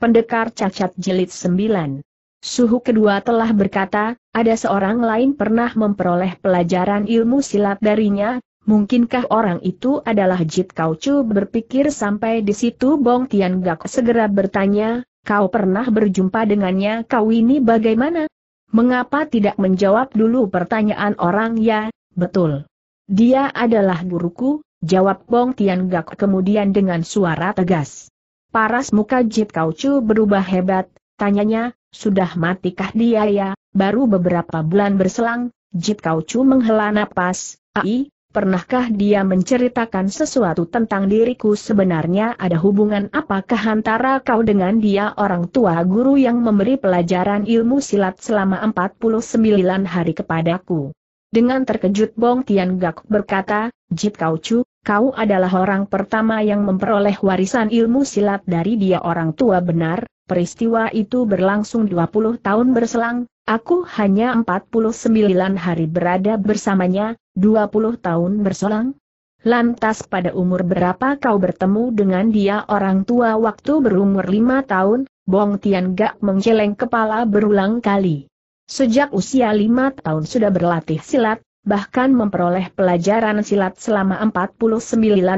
Pendekar Cacat Jilid 9 Suhu kedua telah berkata, ada seorang lain pernah memperoleh pelajaran ilmu silat darinya, mungkinkah orang itu adalah Jit Chu berpikir sampai di situ Bong Tian Gak segera bertanya, kau pernah berjumpa dengannya kau ini bagaimana? Mengapa tidak menjawab dulu pertanyaan orang ya, betul. Dia adalah guruku, jawab Bong Tian Gak kemudian dengan suara tegas. Paras muka Jit Kaucu berubah hebat, tanyanya, sudah matikah dia ya, baru beberapa bulan berselang, Jit Kaucu menghela napas, ai, pernahkah dia menceritakan sesuatu tentang diriku sebenarnya ada hubungan apakah antara kau dengan dia orang tua guru yang memberi pelajaran ilmu silat selama 49 hari kepadaku. Dengan terkejut Bong Tian Gak berkata, Jit Kaucu, kau adalah orang pertama yang memperoleh warisan ilmu silat dari dia orang tua benar, peristiwa itu berlangsung 20 tahun berselang, aku hanya 49 hari berada bersamanya, 20 tahun berselang. Lantas pada umur berapa kau bertemu dengan dia orang tua waktu berumur lima tahun, Bong Tian Gak menggeleng kepala berulang kali. Sejak usia lima tahun sudah berlatih silat, bahkan memperoleh pelajaran silat selama 49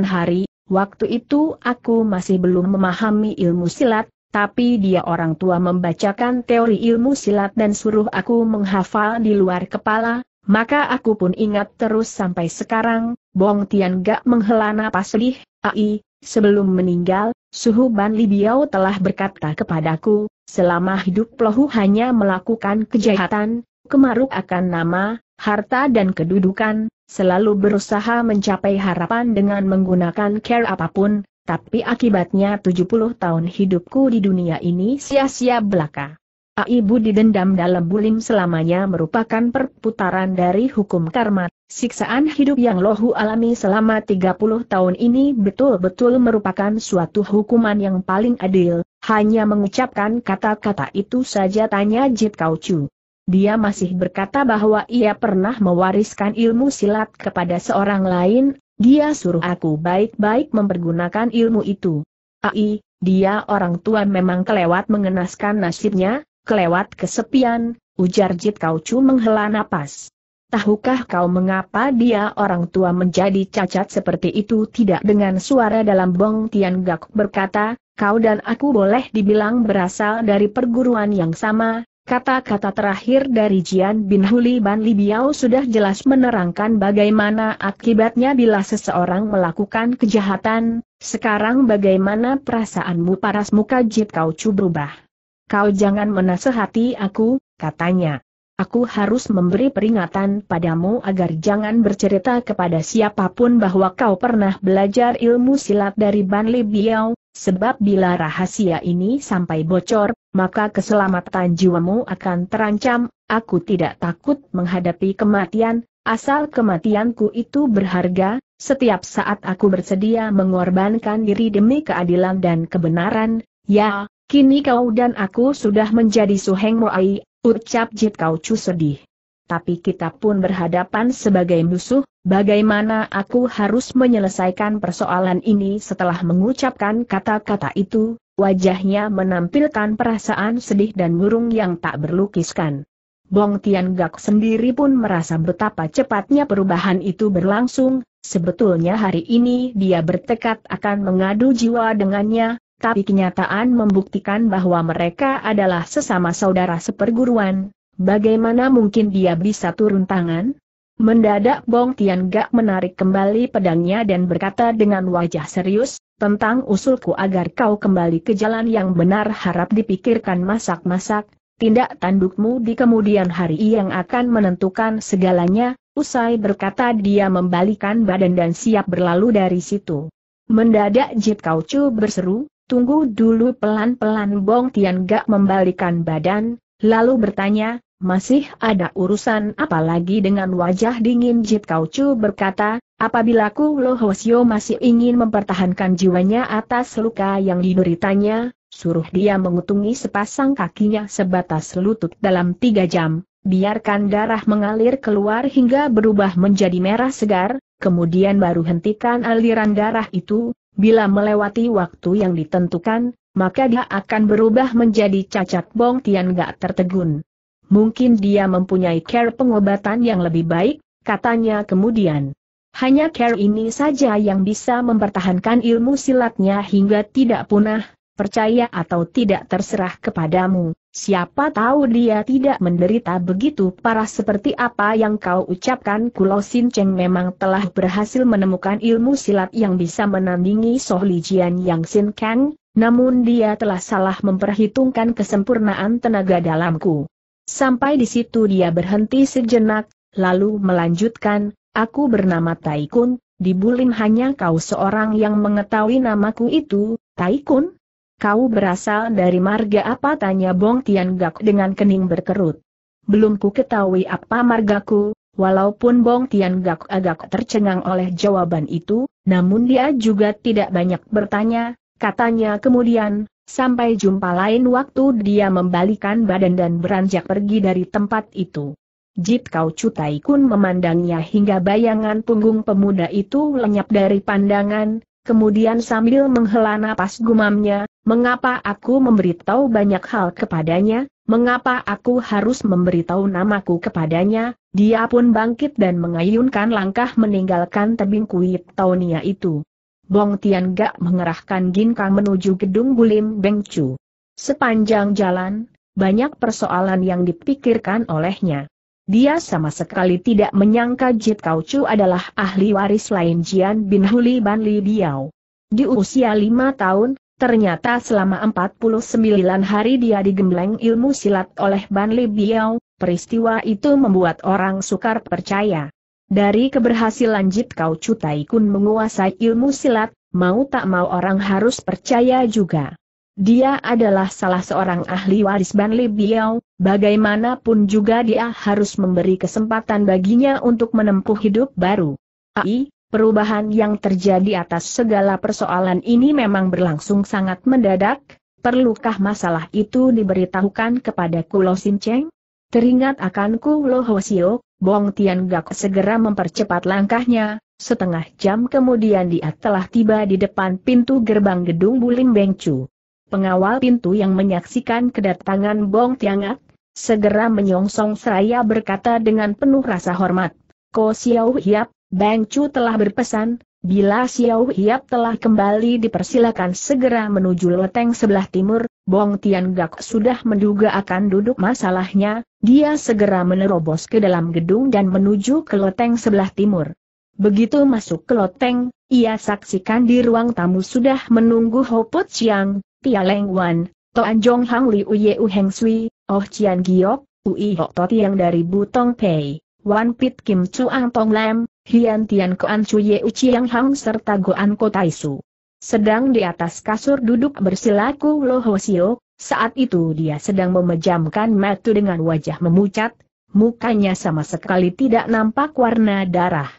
hari, waktu itu aku masih belum memahami ilmu silat, tapi dia orang tua membacakan teori ilmu silat dan suruh aku menghafal di luar kepala, maka aku pun ingat terus sampai sekarang, Bong Tian gak menghela napas sedih, ai, sebelum meninggal, Suhu Ban Li telah berkata kepadaku, selama hidup Lohu hanya melakukan kejahatan, kemaruk akan nama, harta dan kedudukan, selalu berusaha mencapai harapan dengan menggunakan care apapun, tapi akibatnya 70 tahun hidupku di dunia ini sia-sia belaka. Aibu didendam dalam bulim selamanya merupakan perputaran dari hukum karma, siksaan hidup yang lohu alami selama 30 tahun ini betul-betul merupakan suatu hukuman yang paling adil, hanya mengucapkan kata-kata itu saja tanya Jit Kaucu dia masih berkata bahwa ia pernah mewariskan ilmu silat kepada seorang lain, dia suruh aku baik-baik mempergunakan ilmu itu. Ai, dia orang tua memang kelewat mengenaskan nasibnya, kelewat kesepian, ujar Jit Kaucu menghela napas. Tahukah kau mengapa dia orang tua menjadi cacat seperti itu tidak dengan suara dalam Bong Tian Gak berkata, kau dan aku boleh dibilang berasal dari perguruan yang sama, Kata-kata terakhir dari Jian Bin Huli Ban Libiao sudah jelas menerangkan bagaimana akibatnya bila seseorang melakukan kejahatan, sekarang bagaimana perasaanmu paras muka Jit Kau Chu berubah. Kau jangan menasehati aku, katanya aku harus memberi peringatan padamu agar jangan bercerita kepada siapapun bahwa kau pernah belajar ilmu silat dari Banli Biao, sebab bila rahasia ini sampai bocor, maka keselamatan jiwamu akan terancam, aku tidak takut menghadapi kematian, asal kematianku itu berharga, setiap saat aku bersedia mengorbankan diri demi keadilan dan kebenaran, ya, Kini kau dan aku sudah menjadi suheng Moai. Ucap Jit Kaucu sedih. Tapi kita pun berhadapan sebagai musuh, bagaimana aku harus menyelesaikan persoalan ini setelah mengucapkan kata-kata itu, wajahnya menampilkan perasaan sedih dan murung yang tak berlukiskan. Bong Tian Gak sendiri pun merasa betapa cepatnya perubahan itu berlangsung, sebetulnya hari ini dia bertekad akan mengadu jiwa dengannya, tapi kenyataan membuktikan bahwa mereka adalah sesama saudara seperguruan, bagaimana mungkin dia bisa turun tangan? Mendadak Bong Tian Gak menarik kembali pedangnya dan berkata dengan wajah serius, tentang usulku agar kau kembali ke jalan yang benar harap dipikirkan masak-masak, tindak tandukmu di kemudian hari yang akan menentukan segalanya, usai berkata dia membalikan badan dan siap berlalu dari situ. Mendadak Jit Kau Chu berseru, Tunggu dulu pelan-pelan Bong Tian Gak membalikan badan, lalu bertanya, masih ada urusan apa lagi dengan wajah dingin Jit Kau Chu berkata, apabila Ku Lo Hosio masih ingin mempertahankan jiwanya atas luka yang dideritanya, suruh dia mengutungi sepasang kakinya sebatas lutut dalam tiga jam, biarkan darah mengalir keluar hingga berubah menjadi merah segar, kemudian baru hentikan aliran darah itu, Bila melewati waktu yang ditentukan, maka dia akan berubah menjadi cacat bong tian gak tertegun. Mungkin dia mempunyai care pengobatan yang lebih baik, katanya kemudian. Hanya care ini saja yang bisa mempertahankan ilmu silatnya hingga tidak punah, percaya atau tidak terserah kepadamu. Siapa tahu dia tidak menderita begitu parah seperti apa yang kau ucapkan Kulo Sin Cheng memang telah berhasil menemukan ilmu silat yang bisa menandingi Soh Lijian Yang Sin Kang, namun dia telah salah memperhitungkan kesempurnaan tenaga dalamku. Sampai di situ dia berhenti sejenak, lalu melanjutkan, aku bernama Taikun, di Bulim hanya kau seorang yang mengetahui namaku itu, Taikun? Kau berasal dari marga apa tanya Bong Tian Gak dengan kening berkerut. Belum ku ketahui apa margaku, walaupun Bong Tian Gak agak tercengang oleh jawaban itu, namun dia juga tidak banyak bertanya, katanya kemudian, sampai jumpa lain waktu dia membalikan badan dan beranjak pergi dari tempat itu. Jit Kau Cutai Kun memandangnya hingga bayangan punggung pemuda itu lenyap dari pandangan, Kemudian sambil menghela napas gumamnya, mengapa aku memberitahu banyak hal kepadanya, mengapa aku harus memberitahu namaku kepadanya, dia pun bangkit dan mengayunkan langkah meninggalkan tebing kuit Taunia itu. Bong Tian Gak mengerahkan ginkang menuju gedung Bulim Bengcu. Sepanjang jalan, banyak persoalan yang dipikirkan olehnya. Dia sama sekali tidak menyangka Jit Kau Chu adalah ahli waris lain Jian bin Huli Ban Li Biao. Di usia lima tahun, Ternyata selama 49 hari dia digembleng ilmu silat oleh Ban Li Biao, peristiwa itu membuat orang sukar percaya. Dari keberhasilan Jit Kau Chu Taikun menguasai ilmu silat, mau tak mau orang harus percaya juga. Dia adalah salah seorang ahli waris Ban Li Biao, bagaimanapun juga dia harus memberi kesempatan baginya untuk menempuh hidup baru. AI, perubahan yang terjadi atas segala persoalan ini memang berlangsung sangat mendadak, perlukah masalah itu diberitahukan kepada Kulo Cheng? Teringat akan Kulo Sio, Bong Tian Gak segera mempercepat langkahnya, setengah jam kemudian dia telah tiba di depan pintu gerbang gedung Bulim Chu pengawal pintu yang menyaksikan kedatangan Bong Tiangat, segera menyongsong seraya berkata dengan penuh rasa hormat, Ko Xiao Hiap, Bang Chu telah berpesan, bila Xiao Hiap telah kembali dipersilakan segera menuju loteng sebelah timur, Bong Tiangak sudah menduga akan duduk masalahnya, dia segera menerobos ke dalam gedung dan menuju ke loteng sebelah timur. Begitu masuk ke loteng, ia saksikan di ruang tamu sudah menunggu Hopot Siang, Tia Leng Wan, Toan Jong Hang Liu Ye U Heng Sui, Oh Chian Giok, Ui Hok To yang dari Butong Pei, Wan Pit Kim Chu Ang Tong Lam, Hian Tian Koan Chu Ye U Chiang Hang serta Goan Ko Tai Su. Sedang di atas kasur duduk bersilaku Lo Ho Sio, saat itu dia sedang memejamkan mata dengan wajah memucat, mukanya sama sekali tidak nampak warna darah.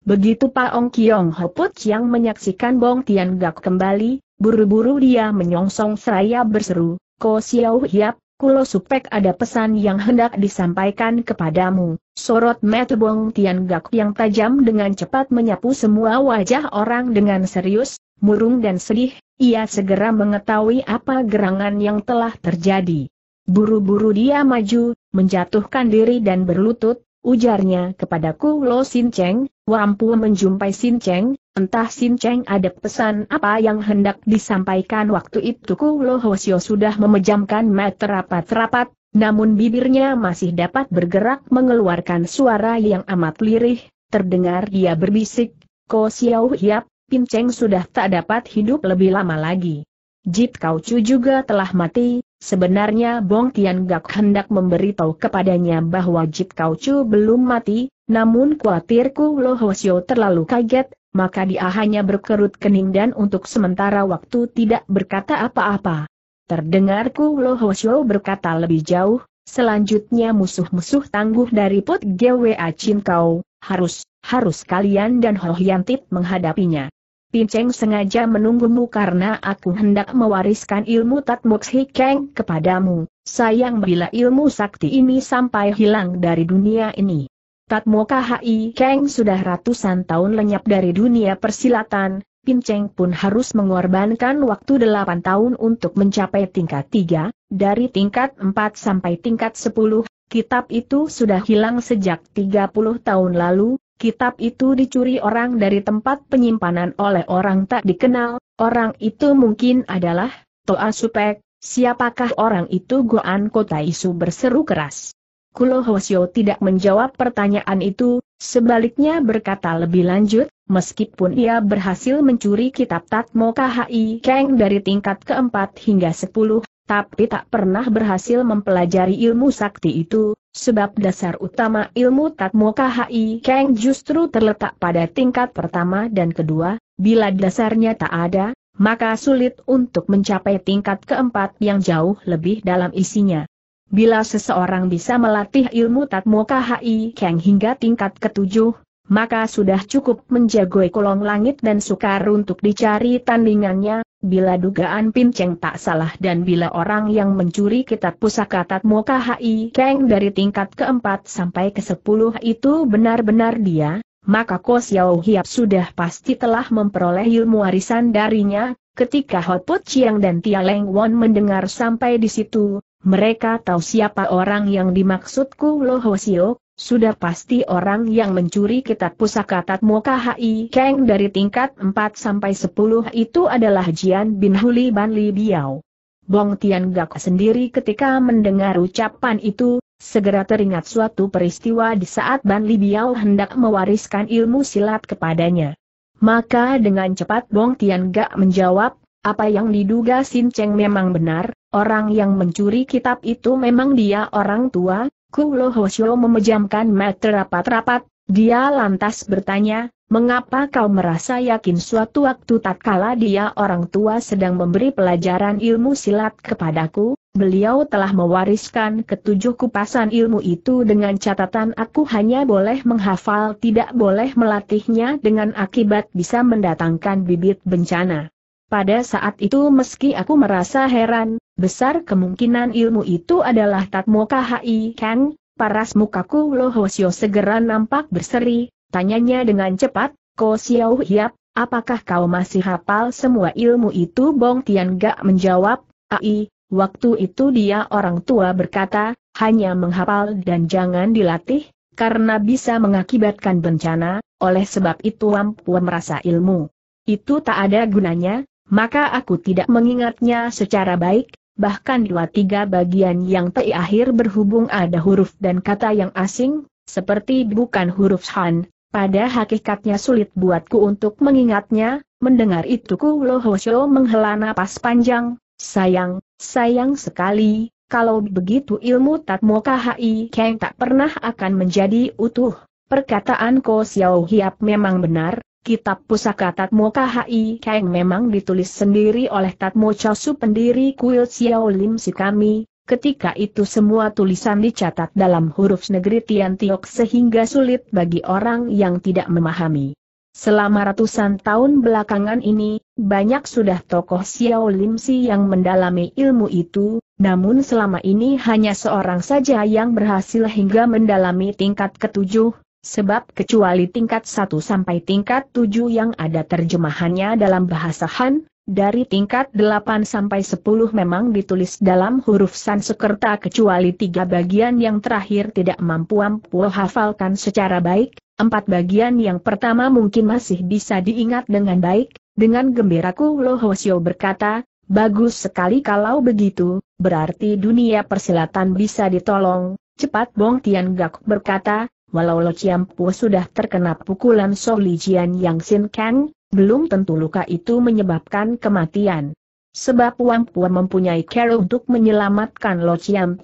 Begitu Pak Ong Kiong Hoput yang menyaksikan Bong Tian Gak kembali, buru-buru dia menyongsong seraya berseru, Ko Xiao Hiap, Kulo Supek ada pesan yang hendak disampaikan kepadamu. Sorot mata Bong Tian Gak yang tajam dengan cepat menyapu semua wajah orang dengan serius, murung dan sedih, ia segera mengetahui apa gerangan yang telah terjadi. Buru-buru dia maju, menjatuhkan diri dan berlutut, Ujarnya kepadaku Lo Sin Cheng, Wampu menjumpai Sin Cheng, entah Sin Cheng ada pesan apa yang hendak disampaikan waktu itu Ku Lo sudah memejamkan mata rapat-rapat, namun bibirnya masih dapat bergerak mengeluarkan suara yang amat lirih, terdengar dia berbisik, Ko Xiao Hiap, Pin Cheng sudah tak dapat hidup lebih lama lagi. Jit Kau Chu juga telah mati, Sebenarnya Bong Tian Gak hendak memberitahu kepadanya bahwa Jip Kau Chu belum mati, namun kuatirku Lo Hwasyo terlalu kaget, maka dia hanya berkerut kening dan untuk sementara waktu tidak berkata apa-apa. Terdengarku Ku Lo Hwasyo berkata lebih jauh, selanjutnya musuh-musuh tangguh dari Put Gwa Chin Kau, harus, harus kalian dan Ho Hian menghadapinya. Pinceng sengaja menunggumu karena aku hendak mewariskan ilmu Tatmux Hikeng kepadamu. Sayang bila ilmu sakti ini sampai hilang dari dunia ini. Tatmo Hikeng Keng sudah ratusan tahun lenyap dari dunia persilatan, Pinceng pun harus mengorbankan waktu delapan tahun untuk mencapai tingkat tiga. dari tingkat empat sampai tingkat sepuluh. kitab itu sudah hilang sejak tiga puluh tahun lalu, Kitab itu dicuri orang dari tempat penyimpanan oleh orang tak dikenal, orang itu mungkin adalah Toa Supek, siapakah orang itu Goan Kota Isu berseru keras. Kulo Hosyo tidak menjawab pertanyaan itu, sebaliknya berkata lebih lanjut, meskipun ia berhasil mencuri kitab Tatmo KHI Keng dari tingkat keempat hingga sepuluh, tapi tak pernah berhasil mempelajari ilmu sakti itu, sebab dasar utama ilmu Tatmo KHI Kang justru terletak pada tingkat pertama dan kedua, bila dasarnya tak ada, maka sulit untuk mencapai tingkat keempat yang jauh lebih dalam isinya. Bila seseorang bisa melatih ilmu Tatmo KHI Kang hingga tingkat ketujuh, maka sudah cukup menjagoi kolong langit dan sukar untuk dicari tandingannya, Bila dugaan pinceng tak salah dan bila orang yang mencuri kitab pusaka Tatmo KHI Keng dari tingkat keempat sampai ke sepuluh itu benar-benar dia, maka Ko Xiao Hiap sudah pasti telah memperoleh ilmu warisan darinya, ketika Hot Put Chiang dan Tia Leng Won mendengar sampai di situ, mereka tahu siapa orang yang dimaksudku Lo Siok, sudah pasti orang yang mencuri kitab pusaka Tatmo Khi Kang dari tingkat 4 sampai 10 itu adalah Jian bin Huli Ban Li Biao. Bong Tian Gak sendiri ketika mendengar ucapan itu, segera teringat suatu peristiwa di saat Ban Li Biao hendak mewariskan ilmu silat kepadanya. Maka dengan cepat Bong Tian Gak menjawab, apa yang diduga Sin Cheng memang benar, orang yang mencuri kitab itu memang dia orang tua, Kulo Hosyo memejamkan mata rapat-rapat, dia lantas bertanya, mengapa kau merasa yakin suatu waktu tak kala dia orang tua sedang memberi pelajaran ilmu silat kepadaku, beliau telah mewariskan ketujuh kupasan ilmu itu dengan catatan aku hanya boleh menghafal tidak boleh melatihnya dengan akibat bisa mendatangkan bibit bencana. Pada saat itu meski aku merasa heran, Besar kemungkinan ilmu itu adalah Tatmo Hai Kang, paras mukaku Lohosio segera nampak berseri, tanyanya dengan cepat, Ko Xiao Hiap, apakah kau masih hafal semua ilmu itu Bong Tian gak menjawab, Ai, waktu itu dia orang tua berkata, hanya menghafal dan jangan dilatih, karena bisa mengakibatkan bencana, oleh sebab itu Wampuan merasa ilmu. Itu tak ada gunanya, maka aku tidak mengingatnya secara baik, bahkan dua-tiga bagian yang tei akhir berhubung ada huruf dan kata yang asing, seperti bukan huruf Han, pada hakikatnya sulit buatku untuk mengingatnya, mendengar itu ku Lohosyo menghela napas panjang, sayang, sayang sekali, kalau begitu ilmu Tatmo Hai Kang tak pernah akan menjadi utuh. Perkataan Ko Xiao Hiap memang benar, Kitab pusaka Tatmo KHI Kang memang ditulis sendiri oleh Tatmo Chosu pendiri kuil Xiao Lim si kami, ketika itu semua tulisan dicatat dalam huruf negeri Tiok sehingga sulit bagi orang yang tidak memahami. Selama ratusan tahun belakangan ini, banyak sudah tokoh Xiao Lim Si yang mendalami ilmu itu, namun selama ini hanya seorang saja yang berhasil hingga mendalami tingkat ketujuh, Sebab kecuali tingkat 1 sampai tingkat 7 yang ada terjemahannya dalam bahasa Han, dari tingkat 8 sampai 10 memang ditulis dalam huruf Sansekerta kecuali tiga bagian yang terakhir tidak mampu ampuh hafalkan secara baik, empat bagian yang pertama mungkin masih bisa diingat dengan baik, dengan gembiraku Lohosio berkata, bagus sekali kalau begitu, berarti dunia persilatan bisa ditolong, cepat Bong Tian Gak berkata, Walau Lo Chiampu sudah terkena pukulan Soh Jian Yang Sin Kang, belum tentu luka itu menyebabkan kematian. Sebab Wang Pua mempunyai cara untuk menyelamatkan Lo Chiam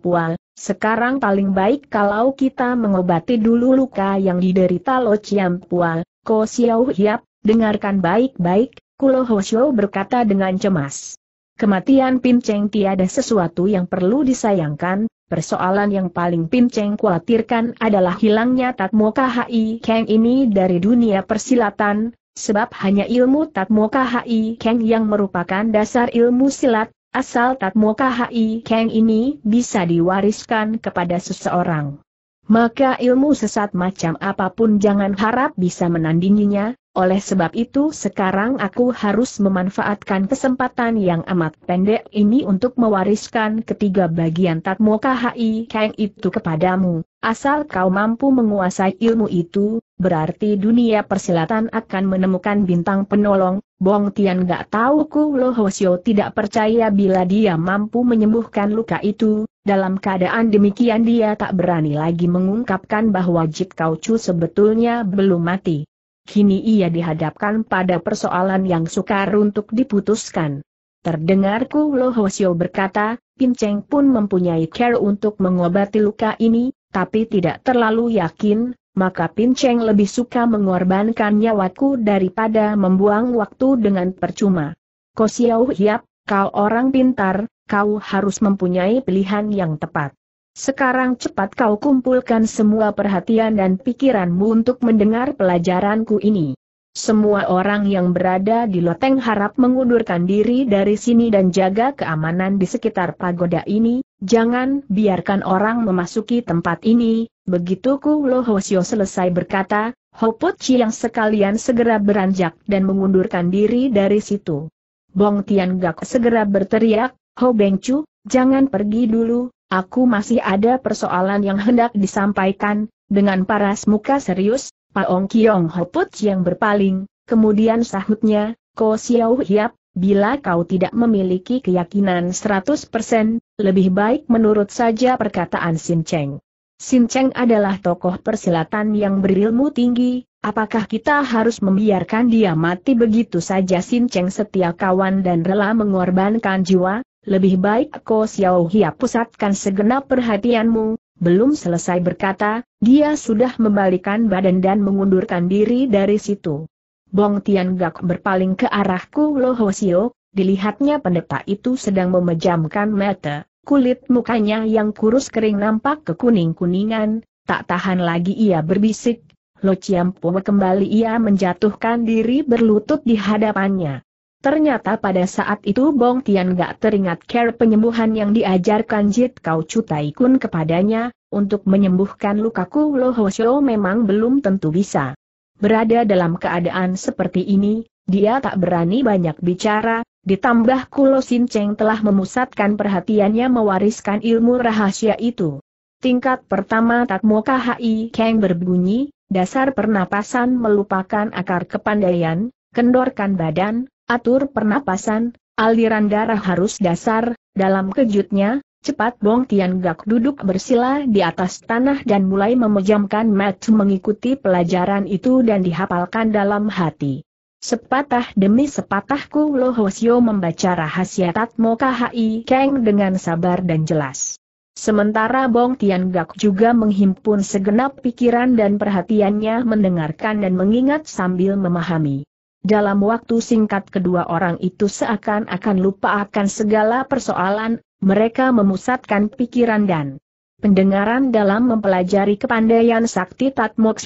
sekarang paling baik kalau kita mengobati dulu luka yang diderita Lo Chiam Ko Xiao Hiap, dengarkan baik-baik, Kulo Hosyo berkata dengan cemas. Kematian Pinceng tiada sesuatu yang perlu disayangkan, persoalan yang paling Pinceng khawatirkan adalah hilangnya Tatmo KHI Keng ini dari dunia persilatan, sebab hanya ilmu Tatmo KHI Keng yang merupakan dasar ilmu silat, asal Tatmo KHI Keng ini bisa diwariskan kepada seseorang. Maka ilmu sesat macam apapun jangan harap bisa menandinginya, oleh sebab itu sekarang aku harus memanfaatkan kesempatan yang amat pendek ini untuk mewariskan ketiga bagian Tatmo KHI Kang itu kepadamu. Asal kau mampu menguasai ilmu itu, berarti dunia persilatan akan menemukan bintang penolong. Bong Tian gak tahu ku Lo Hosio tidak percaya bila dia mampu menyembuhkan luka itu, dalam keadaan demikian dia tak berani lagi mengungkapkan bahwa jip Kau Chu sebetulnya belum mati kini ia dihadapkan pada persoalan yang sukar untuk diputuskan. Terdengar Ku Lohosio berkata, Pinceng pun mempunyai care untuk mengobati luka ini, tapi tidak terlalu yakin, maka Pinceng lebih suka mengorbankan nyawaku daripada membuang waktu dengan percuma. Kosiau Hiap, kau orang pintar, kau harus mempunyai pilihan yang tepat. Sekarang cepat kau kumpulkan semua perhatian dan pikiranmu untuk mendengar pelajaranku ini. Semua orang yang berada di loteng harap mengundurkan diri dari sini dan jaga keamanan di sekitar pagoda ini, jangan biarkan orang memasuki tempat ini, begitu ku Lo Lohosio selesai berkata, Hopochi yang sekalian segera beranjak dan mengundurkan diri dari situ. Bong Tian Gak segera berteriak, Ho Beng Chu, jangan pergi dulu, Aku masih ada persoalan yang hendak disampaikan, dengan paras muka serius, Ong Kiong Hoput yang berpaling, kemudian sahutnya, Ko Xiao Hiap, bila kau tidak memiliki keyakinan 100%, lebih baik menurut saja perkataan Sin Cheng. Sin Cheng adalah tokoh persilatan yang berilmu tinggi, apakah kita harus membiarkan dia mati begitu saja Sin Cheng setia kawan dan rela mengorbankan jiwa, lebih baik Ko Xiao Hia pusatkan segenap perhatianmu, belum selesai berkata, dia sudah membalikan badan dan mengundurkan diri dari situ. Bong Tian Gak berpaling ke arahku Lo Hosio, dilihatnya pendeta itu sedang memejamkan mata, kulit mukanya yang kurus kering nampak kekuning-kuningan, tak tahan lagi ia berbisik, Lo Po kembali ia menjatuhkan diri berlutut di hadapannya. Ternyata pada saat itu Bong Tian gak teringat care penyembuhan yang diajarkan Jit Kau Tai Kun kepadanya, untuk menyembuhkan lukaku Lo Hosyo memang belum tentu bisa. Berada dalam keadaan seperti ini, dia tak berani banyak bicara, ditambah Kulo Sin Cheng telah memusatkan perhatiannya mewariskan ilmu rahasia itu. Tingkat pertama tak mau KHI Kang berbunyi, dasar pernapasan melupakan akar kepandaian, kendorkan badan, Atur pernapasan, aliran darah harus dasar, dalam kejutnya, cepat Bong Tian Gak duduk bersila di atas tanah dan mulai memejamkan mata mengikuti pelajaran itu dan dihafalkan dalam hati. Sepatah demi sepatahku Ku Lo Hosyo membaca rahasia Tatmo Khi Keng dengan sabar dan jelas. Sementara Bong Tian Gak juga menghimpun segenap pikiran dan perhatiannya mendengarkan dan mengingat sambil memahami. Dalam waktu singkat kedua orang itu seakan-akan lupa akan segala persoalan, mereka memusatkan pikiran dan pendengaran dalam mempelajari kepandaian sakti Tatmok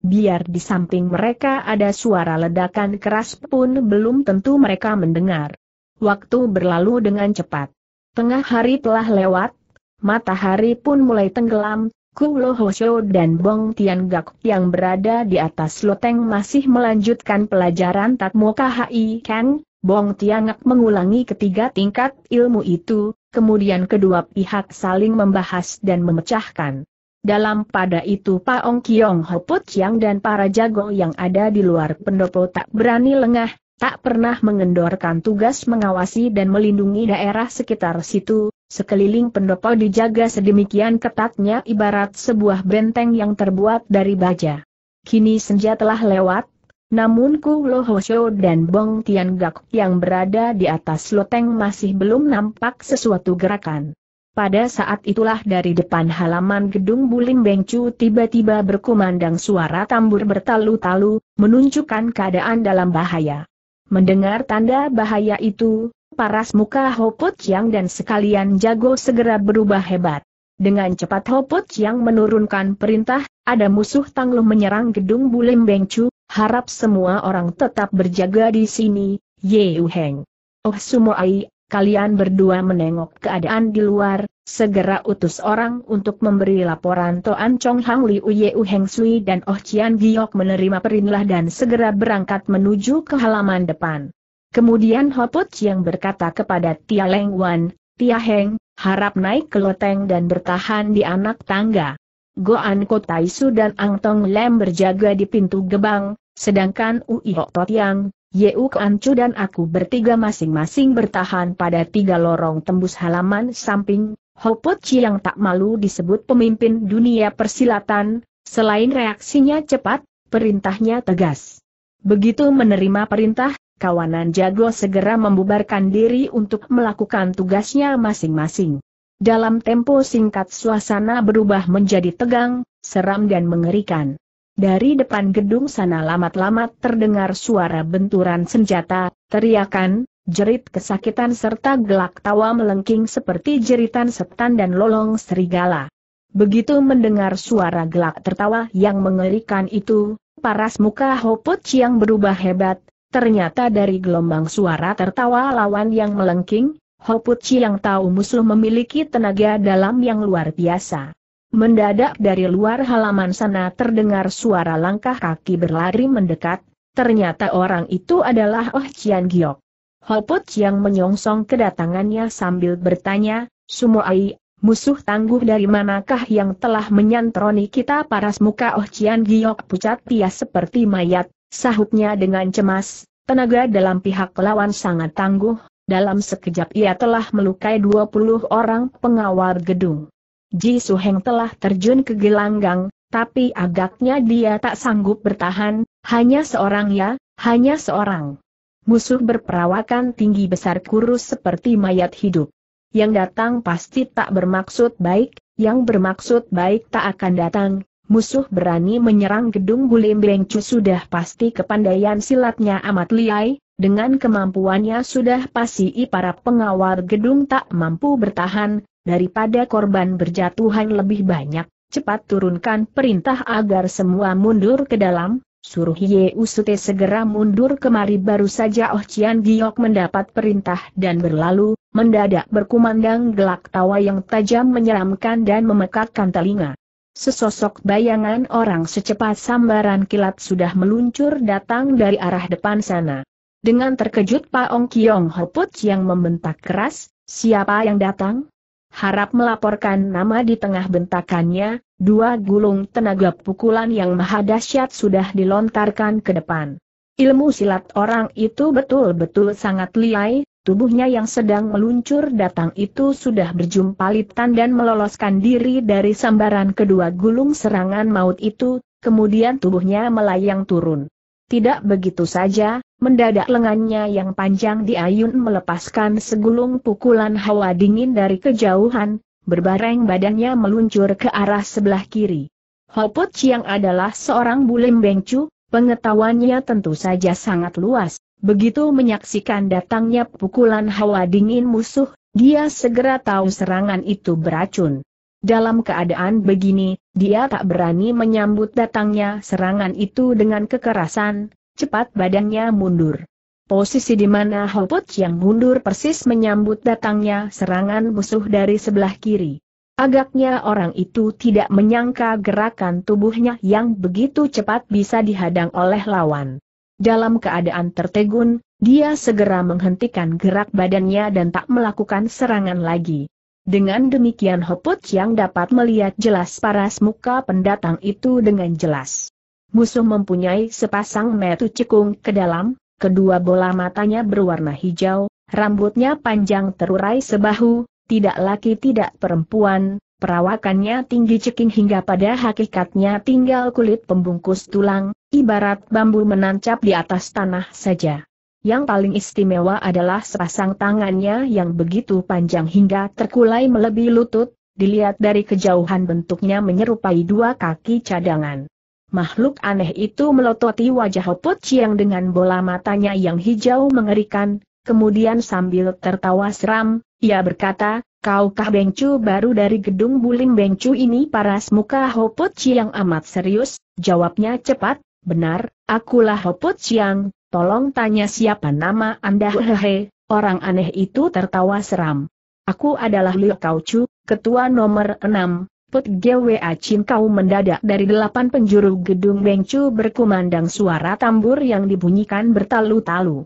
biar di samping mereka ada suara ledakan keras pun belum tentu mereka mendengar. Waktu berlalu dengan cepat. Tengah hari telah lewat, matahari pun mulai tenggelam, Kung Lo Shou dan Bong Tian Gak yang berada di atas loteng masih melanjutkan pelajaran tatmuka Hai Kang, Bong Tian Gak mengulangi ketiga tingkat ilmu itu, kemudian kedua pihak saling membahas dan memecahkan. Dalam pada itu Ong Kiong Put Chiang dan para jago yang ada di luar pendopo tak berani lengah, tak pernah mengendorkan tugas mengawasi dan melindungi daerah sekitar situ, Sekeliling pendopo dijaga sedemikian ketatnya ibarat sebuah benteng yang terbuat dari baja. Kini senja telah lewat, namun Ku Lo dan Bong Tian Gak yang berada di atas loteng masih belum nampak sesuatu gerakan. Pada saat itulah dari depan halaman gedung Bulim Bengcu tiba-tiba berkumandang suara tambur bertalu-talu, menunjukkan keadaan dalam bahaya. Mendengar tanda bahaya itu, paras muka Hoput Chiang dan sekalian jago segera berubah hebat. Dengan cepat Hoput Chiang menurunkan perintah, ada musuh Tanglu menyerang gedung Bulim Bengcu, harap semua orang tetap berjaga di sini, Yeu Heng. Oh Sumoai, kalian berdua menengok keadaan di luar, segera utus orang untuk memberi laporan Toan Chong Hang Liu Yeu Heng Sui dan Oh Chian Giok menerima perintah dan segera berangkat menuju ke halaman depan. Kemudian Hoput yang berkata kepada Tia Leng Wan, Tia Heng, harap naik ke loteng dan bertahan di anak tangga. Goan Kotaisu dan Ang Tong Lem berjaga di pintu gebang, sedangkan Ui Hoktot Yang, Yeu Chu dan aku bertiga masing-masing bertahan pada tiga lorong tembus halaman samping. Hoput yang tak malu disebut pemimpin dunia persilatan, selain reaksinya cepat, perintahnya tegas. Begitu menerima perintah, kawanan jago segera membubarkan diri untuk melakukan tugasnya masing-masing. Dalam tempo singkat suasana berubah menjadi tegang, seram dan mengerikan. Dari depan gedung sana lamat-lamat terdengar suara benturan senjata, teriakan, jerit kesakitan serta gelak tawa melengking seperti jeritan setan dan lolong serigala. Begitu mendengar suara gelak tertawa yang mengerikan itu, paras muka Hopot yang berubah hebat, Ternyata dari gelombang suara tertawa lawan yang melengking, Hopuchi yang tahu musuh memiliki tenaga dalam yang luar biasa. Mendadak dari luar halaman sana terdengar suara langkah kaki berlari mendekat, ternyata orang itu adalah Oh Chian Giok. Hoput yang menyongsong kedatangannya sambil bertanya, Sumoai, musuh tangguh dari manakah yang telah menyantroni kita paras muka Oh Chian Giok pucat pias seperti mayat, Sahutnya dengan cemas, tenaga dalam pihak lawan sangat tangguh, dalam sekejap ia telah melukai 20 orang pengawal gedung. Ji Su-heng telah terjun ke gelanggang, tapi agaknya dia tak sanggup bertahan, hanya seorang ya, hanya seorang. Musuh berperawakan tinggi besar kurus seperti mayat hidup. Yang datang pasti tak bermaksud baik, yang bermaksud baik tak akan datang, musuh berani menyerang gedung Bulim Bengcu sudah pasti kepandaian silatnya amat liai, dengan kemampuannya sudah pasti para pengawal gedung tak mampu bertahan, daripada korban berjatuhan lebih banyak, cepat turunkan perintah agar semua mundur ke dalam, Suruh Ye Usute segera mundur kemari baru saja Oh Cian Giok mendapat perintah dan berlalu, mendadak berkumandang gelak tawa yang tajam menyeramkan dan memekakkan telinga. Sesosok bayangan orang secepat sambaran kilat sudah meluncur datang dari arah depan sana. Dengan terkejut Pak Ong Kiong Hoput yang membentak keras, siapa yang datang? Harap melaporkan nama di tengah bentakannya, dua gulung tenaga pukulan yang maha dahsyat sudah dilontarkan ke depan. Ilmu silat orang itu betul-betul sangat liai, Tubuhnya yang sedang meluncur datang itu sudah berjumpa litan dan meloloskan diri dari sambaran kedua gulung serangan maut itu, kemudian tubuhnya melayang turun. Tidak begitu saja, mendadak lengannya yang panjang diayun melepaskan segulung pukulan hawa dingin dari kejauhan, berbareng badannya meluncur ke arah sebelah kiri. Hopot yang adalah seorang bulim bengcu, pengetahuannya tentu saja sangat luas. Begitu menyaksikan datangnya pukulan hawa dingin musuh, dia segera tahu serangan itu beracun. Dalam keadaan begini, dia tak berani menyambut datangnya serangan itu dengan kekerasan, cepat badannya mundur. Posisi di mana Hoput yang mundur persis menyambut datangnya serangan musuh dari sebelah kiri. Agaknya orang itu tidak menyangka gerakan tubuhnya yang begitu cepat bisa dihadang oleh lawan. Dalam keadaan tertegun, dia segera menghentikan gerak badannya dan tak melakukan serangan lagi. Dengan demikian Hoput yang dapat melihat jelas paras muka pendatang itu dengan jelas. Musuh mempunyai sepasang metu cekung ke dalam, kedua bola matanya berwarna hijau, rambutnya panjang terurai sebahu, tidak laki tidak perempuan, perawakannya tinggi ceking hingga pada hakikatnya tinggal kulit pembungkus tulang, Ibarat bambu menancap di atas tanah saja. Yang paling istimewa adalah sepasang tangannya yang begitu panjang hingga terkulai melebihi lutut, dilihat dari kejauhan bentuknya menyerupai dua kaki cadangan. Makhluk aneh itu melototi wajah Hopot Chiang dengan bola matanya yang hijau mengerikan, kemudian sambil tertawa seram, ia berkata, Kaukah Bengcu baru dari gedung Bulim Bengcu ini paras muka Hopot Chiang amat serius, jawabnya cepat, Benar, akulah Hoput Siang, tolong tanya siapa nama Anda Hehehe, orang aneh itu tertawa seram. Aku adalah Liu Kau Chu, ketua nomor 6, Put GWA Chin kau mendadak dari delapan penjuru gedung Beng Chu berkumandang suara tambur yang dibunyikan bertalu-talu.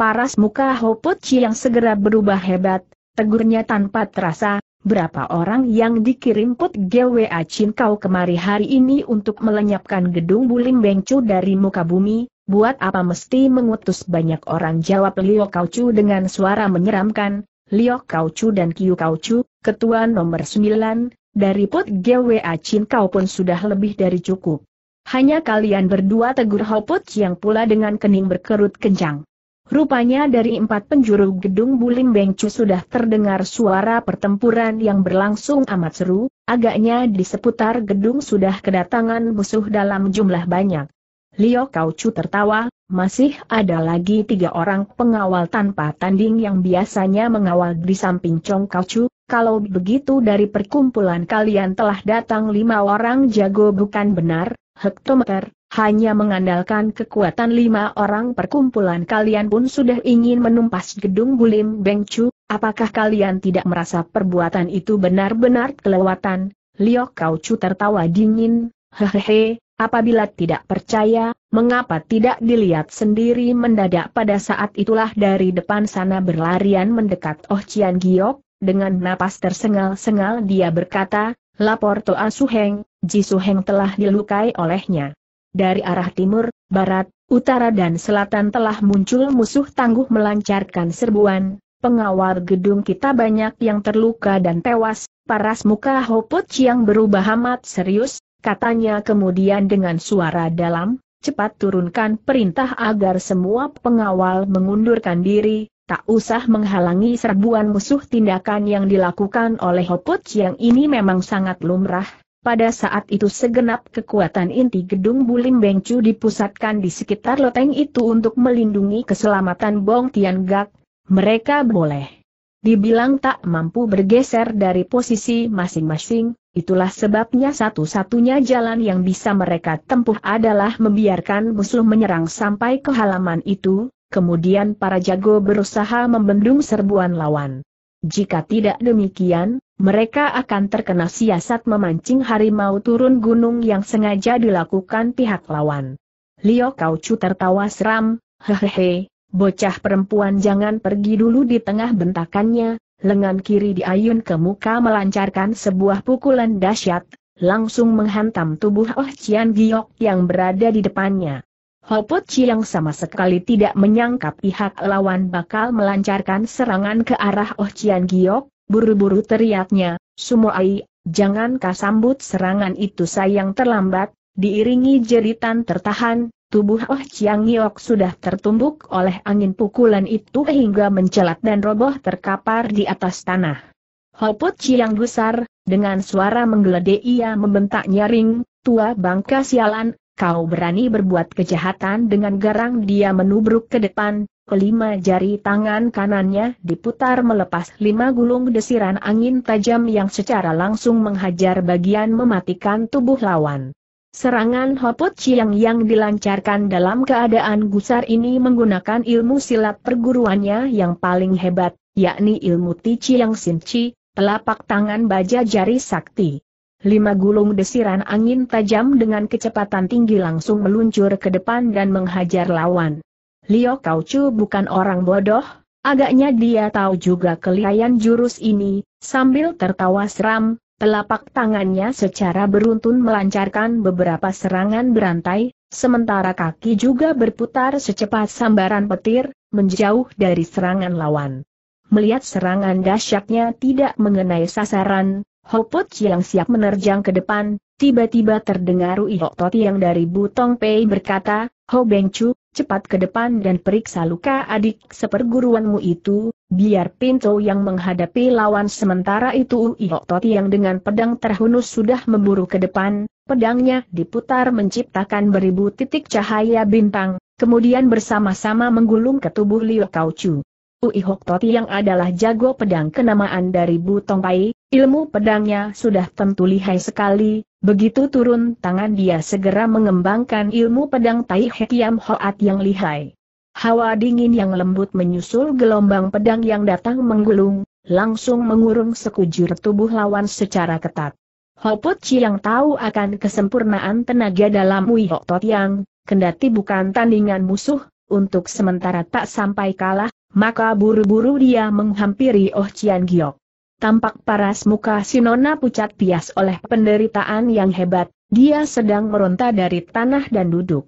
Paras muka Hoput Siang segera berubah hebat, tegurnya tanpa terasa, berapa orang yang dikirim Put GWA Chin kau kemari hari ini untuk melenyapkan gedung Bulim Bengcu dari muka bumi, buat apa mesti mengutus banyak orang jawab Kau kauchu dengan suara menyeramkan, Kau kauchu dan Kiu kauchu, ketua nomor 9, dari Put GWA Chin kau pun sudah lebih dari cukup. Hanya kalian berdua tegur Hoput yang pula dengan kening berkerut kencang. Rupanya dari empat penjuru gedung Bulim Bengcu sudah terdengar suara pertempuran yang berlangsung amat seru, agaknya di seputar gedung sudah kedatangan musuh dalam jumlah banyak. Lio Kaucu tertawa, masih ada lagi tiga orang pengawal tanpa tanding yang biasanya mengawal di samping Chong Kaucu, kalau begitu dari perkumpulan kalian telah datang lima orang jago bukan benar, hektometer, hanya mengandalkan kekuatan lima orang perkumpulan kalian pun sudah ingin menumpas gedung Bulim Bengcu, apakah kalian tidak merasa perbuatan itu benar-benar kelewatan? Liok chu tertawa dingin, hehehe, apabila tidak percaya, mengapa tidak dilihat sendiri mendadak pada saat itulah dari depan sana berlarian mendekat Oh Cian Giok, dengan napas tersengal-sengal dia berkata, lapor Toa Suheng, Ji Suheng telah dilukai olehnya dari arah timur, barat, utara dan selatan telah muncul musuh tangguh melancarkan serbuan, pengawal gedung kita banyak yang terluka dan tewas, paras muka Hopot yang berubah amat serius, katanya kemudian dengan suara dalam, cepat turunkan perintah agar semua pengawal mengundurkan diri, tak usah menghalangi serbuan musuh tindakan yang dilakukan oleh Hoput yang ini memang sangat lumrah, pada saat itu segenap kekuatan inti gedung Bulim Bengcu dipusatkan di sekitar loteng itu untuk melindungi keselamatan Bong Gak, mereka boleh dibilang tak mampu bergeser dari posisi masing-masing, itulah sebabnya satu-satunya jalan yang bisa mereka tempuh adalah membiarkan musuh menyerang sampai ke halaman itu, kemudian para jago berusaha membendung serbuan lawan. Jika tidak demikian, mereka akan terkena siasat memancing harimau turun gunung yang sengaja dilakukan pihak lawan. Lio Kauchu tertawa seram, hehehe, bocah perempuan jangan pergi dulu di tengah bentakannya, lengan kiri diayun ke muka melancarkan sebuah pukulan dahsyat, langsung menghantam tubuh Oh Cian Giok yang berada di depannya. Hopot yang sama sekali tidak menyangka pihak lawan bakal melancarkan serangan ke arah Oh Cian Giok, Buru-buru teriaknya, Sumoai, jangan sambut serangan itu sayang terlambat, diiringi jeritan tertahan, tubuh Oh Chiang Yok sudah tertumbuk oleh angin pukulan itu hingga mencelat dan roboh terkapar di atas tanah. Hopot Chiang gusar, dengan suara menggeledek ia membentak nyaring, tua bangka sialan, kau berani berbuat kejahatan dengan garang dia menubruk ke depan, kelima jari tangan kanannya diputar melepas lima gulung desiran angin tajam yang secara langsung menghajar bagian mematikan tubuh lawan. Serangan Hopot Chiang yang dilancarkan dalam keadaan gusar ini menggunakan ilmu silat perguruannya yang paling hebat, yakni ilmu Ti Chiang Sin Chi, telapak tangan baja jari sakti. Lima gulung desiran angin tajam dengan kecepatan tinggi langsung meluncur ke depan dan menghajar lawan. Lio Kaucu bukan orang bodoh, agaknya dia tahu juga kelihayan jurus ini, sambil tertawa seram, telapak tangannya secara beruntun melancarkan beberapa serangan berantai, sementara kaki juga berputar secepat sambaran petir, menjauh dari serangan lawan. Melihat serangan dahsyatnya tidak mengenai sasaran, Hoput yang siap menerjang ke depan, tiba-tiba terdengar Uyok Toti yang dari Butong Pei berkata, Ho Beng Chu, cepat ke depan dan periksa luka adik seperguruanmu itu, biar pintu yang menghadapi lawan sementara itu Ui yang dengan pedang terhunus sudah memburu ke depan, pedangnya diputar menciptakan beribu titik cahaya bintang, kemudian bersama-sama menggulung ke tubuh Liu Kaucu. Ui Hok Toti yang adalah jago pedang kenamaan dari Butong Pai, ilmu pedangnya sudah tentu lihai sekali, begitu turun tangan dia segera mengembangkan ilmu pedang Tai Hekiam Hoat yang lihai. Hawa dingin yang lembut menyusul gelombang pedang yang datang menggulung, langsung mengurung sekujur tubuh lawan secara ketat. Hoput Chi yang tahu akan kesempurnaan tenaga dalam Ui Hok Wihok yang, kendati bukan tandingan musuh, untuk sementara tak sampai kalah, maka buru-buru dia menghampiri Oh Cian Giok. Tampak paras muka Sinona pucat pias oleh penderitaan yang hebat, dia sedang meronta dari tanah dan duduk.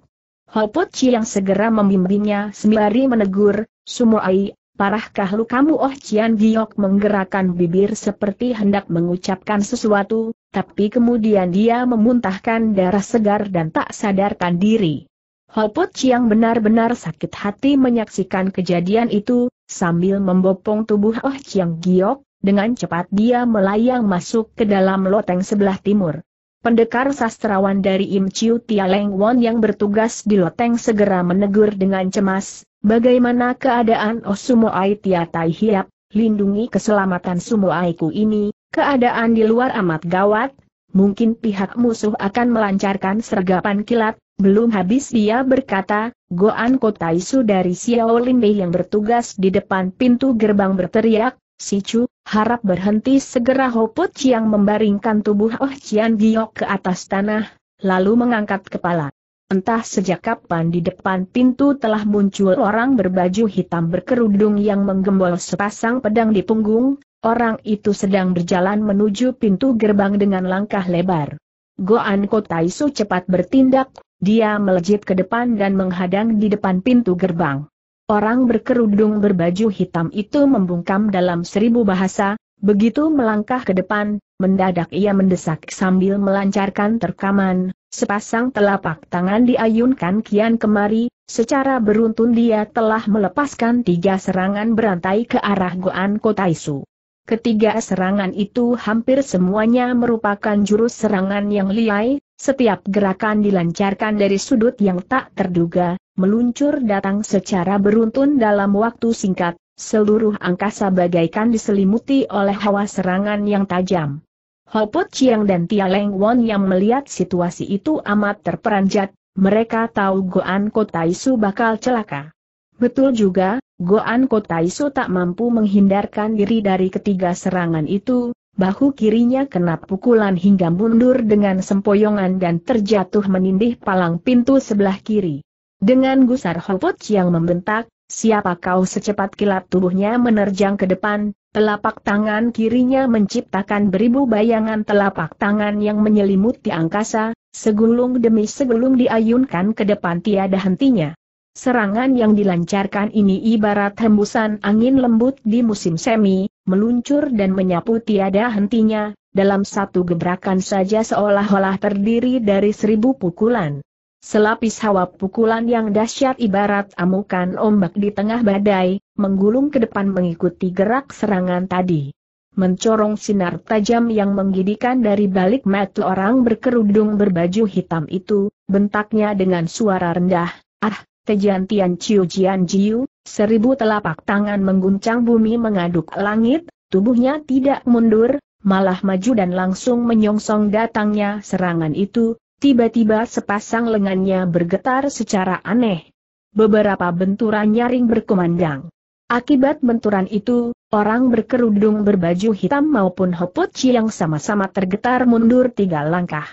Chi yang segera membimbingnya sembari menegur, Sumoai, parahkah lukamu Oh Cian Giok menggerakkan bibir seperti hendak mengucapkan sesuatu, tapi kemudian dia memuntahkan darah segar dan tak sadarkan diri. Holput Chiang benar-benar sakit hati menyaksikan kejadian itu, sambil membopong tubuh Oh Chiang Giok, dengan cepat dia melayang masuk ke dalam loteng sebelah timur. Pendekar sastrawan dari Im Chiu Tia Leng Won yang bertugas di loteng segera menegur dengan cemas, bagaimana keadaan oh Ai Tia Tai Hiap, lindungi keselamatan Sumo Ai Ku ini, keadaan di luar amat gawat, mungkin pihak musuh akan melancarkan sergapan kilat, belum habis dia berkata, Goan Kotaisu dari Xiao Limbei yang bertugas di depan pintu gerbang berteriak, Sicu, harap berhenti segera Hoput Chiang membaringkan tubuh Oh Chian Giok ke atas tanah, lalu mengangkat kepala. Entah sejak kapan di depan pintu telah muncul orang berbaju hitam berkerudung yang menggembol sepasang pedang di punggung, orang itu sedang berjalan menuju pintu gerbang dengan langkah lebar. Goan Kotaisu cepat bertindak, dia melejit ke depan dan menghadang di depan pintu gerbang. Orang berkerudung berbaju hitam itu membungkam dalam seribu bahasa, begitu melangkah ke depan, mendadak ia mendesak sambil melancarkan terkaman, sepasang telapak tangan diayunkan kian kemari, secara beruntun dia telah melepaskan tiga serangan berantai ke arah Goan Isu. Ketiga serangan itu hampir semuanya merupakan jurus serangan yang liai, setiap gerakan dilancarkan dari sudut yang tak terduga, meluncur datang secara beruntun dalam waktu singkat, seluruh angkasa bagaikan diselimuti oleh hawa serangan yang tajam. Hoput Chiang dan Tia Leng Won yang melihat situasi itu amat terperanjat, mereka tahu Goan Kotaisu bakal celaka. Betul juga, Goan Kotaisu tak mampu menghindarkan diri dari ketiga serangan itu, bahu kirinya kena pukulan hingga mundur dengan sempoyongan dan terjatuh menindih palang pintu sebelah kiri. Dengan gusar Hopot yang membentak, siapa kau secepat kilat tubuhnya menerjang ke depan, telapak tangan kirinya menciptakan beribu bayangan telapak tangan yang menyelimuti angkasa, segulung demi segulung diayunkan ke depan tiada hentinya. Serangan yang dilancarkan ini ibarat hembusan angin lembut di musim semi, meluncur dan menyapu tiada hentinya, dalam satu gebrakan saja seolah-olah terdiri dari seribu pukulan. Selapis hawa pukulan yang dahsyat ibarat amukan ombak di tengah badai, menggulung ke depan mengikuti gerak serangan tadi. Mencorong sinar tajam yang menggidikan dari balik mata orang berkerudung berbaju hitam itu, bentaknya dengan suara rendah, ah, Tejian Tian Chiu Jian Jiu, seribu telapak tangan mengguncang bumi mengaduk langit, tubuhnya tidak mundur, malah maju dan langsung menyongsong datangnya serangan itu, tiba-tiba sepasang lengannya bergetar secara aneh. Beberapa benturan nyaring berkumandang. Akibat benturan itu, orang berkerudung berbaju hitam maupun Hoput yang sama-sama tergetar mundur tiga langkah.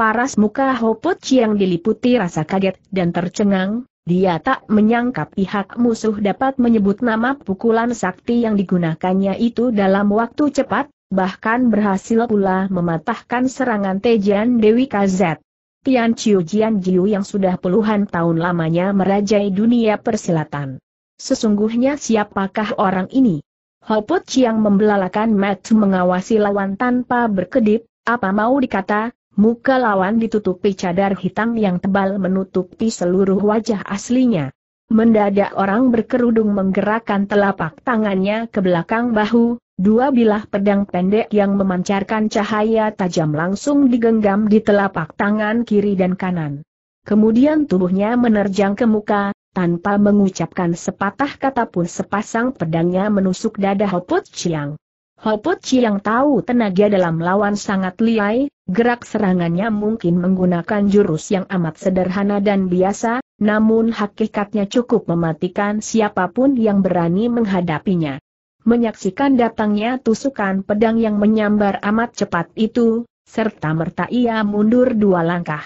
Paras muka Hoput yang diliputi rasa kaget dan tercengang, dia tak menyangka pihak musuh dapat menyebut nama pukulan sakti yang digunakannya itu dalam waktu cepat, bahkan berhasil pula mematahkan serangan Tejian Dewi Kazet. Tian Chiu Jian Jiu yang sudah puluhan tahun lamanya merajai dunia persilatan. Sesungguhnya siapakah orang ini? Hoput Chiang membelalakan mata mengawasi lawan tanpa berkedip, apa mau dikata, Muka lawan ditutupi cadar hitam yang tebal menutupi seluruh wajah aslinya. Mendadak orang berkerudung menggerakkan telapak tangannya ke belakang bahu, dua bilah pedang pendek yang memancarkan cahaya tajam langsung digenggam di telapak tangan kiri dan kanan. Kemudian tubuhnya menerjang ke muka, tanpa mengucapkan sepatah kata pun sepasang pedangnya menusuk dada Hoput Chiang. Hoput Chiang tahu tenaga dalam lawan sangat liai, Gerak serangannya mungkin menggunakan jurus yang amat sederhana dan biasa, namun hakikatnya cukup mematikan siapapun yang berani menghadapinya. Menyaksikan datangnya tusukan pedang yang menyambar amat cepat itu, serta merta ia mundur dua langkah.